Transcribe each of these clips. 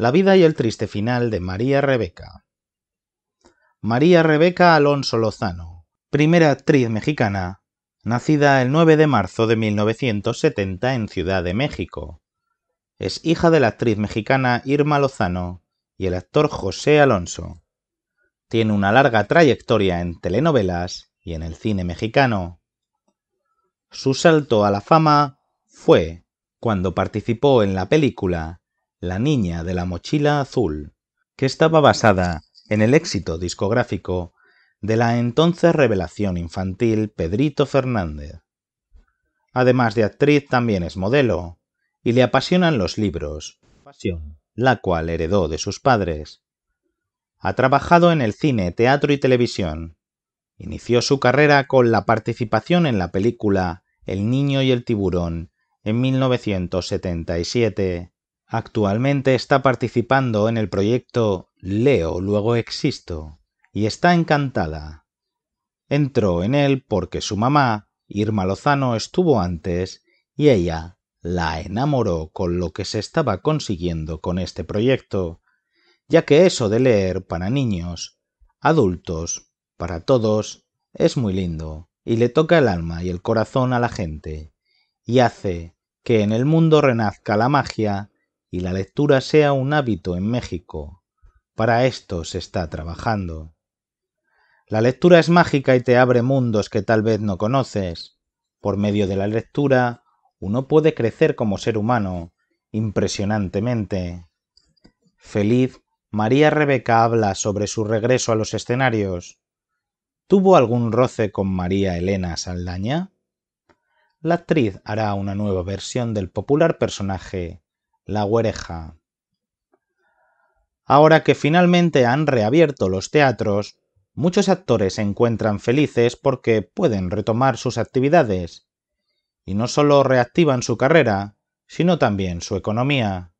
La vida y el triste final de María Rebeca. María Rebeca Alonso Lozano, primera actriz mexicana, nacida el 9 de marzo de 1970 en Ciudad de México. Es hija de la actriz mexicana Irma Lozano y el actor José Alonso. Tiene una larga trayectoria en telenovelas y en el cine mexicano. Su salto a la fama fue cuando participó en la película la Niña de la Mochila Azul, que estaba basada en el éxito discográfico de la entonces revelación infantil Pedrito Fernández. Además de actriz, también es modelo, y le apasionan los libros, la cual heredó de sus padres. Ha trabajado en el cine, teatro y televisión. Inició su carrera con la participación en la película El niño y el tiburón en 1977 Actualmente está participando en el proyecto Leo, luego existo, y está encantada. Entró en él porque su mamá, Irma Lozano, estuvo antes y ella la enamoró con lo que se estaba consiguiendo con este proyecto, ya que eso de leer para niños, adultos, para todos, es muy lindo y le toca el alma y el corazón a la gente, y hace que en el mundo renazca la magia y la lectura sea un hábito en México. Para esto se está trabajando. La lectura es mágica y te abre mundos que tal vez no conoces. Por medio de la lectura, uno puede crecer como ser humano, impresionantemente. Feliz, María Rebeca habla sobre su regreso a los escenarios. ¿Tuvo algún roce con María Elena Saldaña? La actriz hará una nueva versión del popular personaje la huereja. Ahora que finalmente han reabierto los teatros, muchos actores se encuentran felices porque pueden retomar sus actividades, y no solo reactivan su carrera, sino también su economía.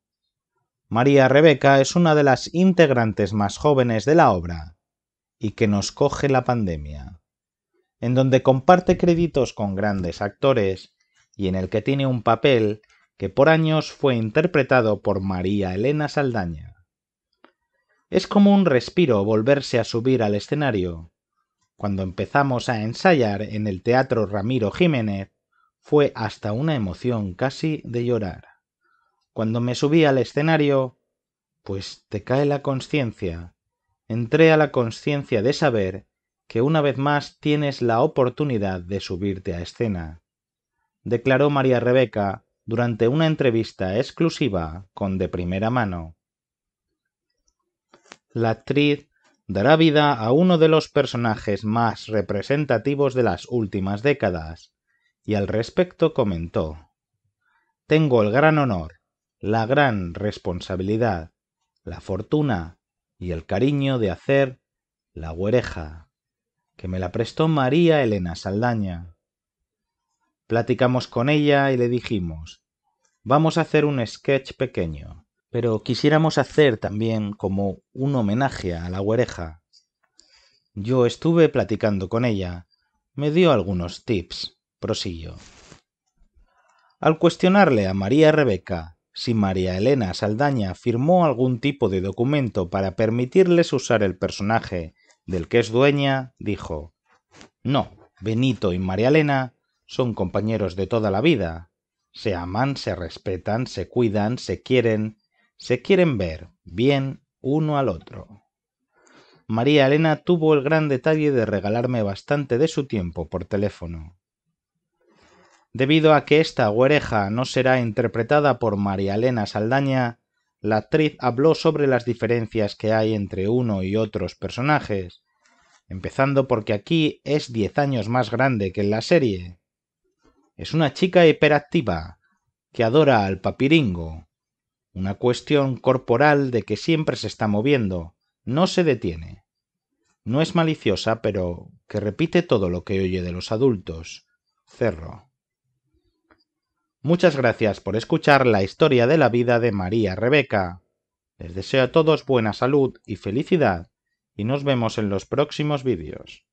María Rebeca es una de las integrantes más jóvenes de la obra, y que nos coge la pandemia, en donde comparte créditos con grandes actores y en el que tiene un papel que por años fue interpretado por María Elena Saldaña. Es como un respiro volverse a subir al escenario. Cuando empezamos a ensayar en el Teatro Ramiro Jiménez, fue hasta una emoción casi de llorar. Cuando me subí al escenario, pues te cae la conciencia. Entré a la conciencia de saber que una vez más tienes la oportunidad de subirte a escena. Declaró María Rebeca durante una entrevista exclusiva con De Primera Mano. La actriz dará vida a uno de los personajes más representativos de las últimas décadas, y al respecto comentó Tengo el gran honor, la gran responsabilidad, la fortuna y el cariño de hacer La Güereja, que me la prestó María Elena Saldaña. Platicamos con ella y le dijimos, vamos a hacer un sketch pequeño, pero quisiéramos hacer también como un homenaje a la huereja. Yo estuve platicando con ella, me dio algunos tips, prosiguió. Al cuestionarle a María Rebeca si María Elena Saldaña firmó algún tipo de documento para permitirles usar el personaje del que es dueña, dijo, No, Benito y María Elena son compañeros de toda la vida. Se aman, se respetan, se cuidan, se quieren, se quieren ver bien uno al otro. María Elena tuvo el gran detalle de regalarme bastante de su tiempo por teléfono. Debido a que esta huereja no será interpretada por María Elena Saldaña, la actriz habló sobre las diferencias que hay entre uno y otros personajes, empezando porque aquí es diez años más grande que en la serie. Es una chica hiperactiva que adora al papiringo. Una cuestión corporal de que siempre se está moviendo, no se detiene. No es maliciosa, pero que repite todo lo que oye de los adultos. Cerro. Muchas gracias por escuchar la historia de la vida de María Rebeca. Les deseo a todos buena salud y felicidad y nos vemos en los próximos vídeos.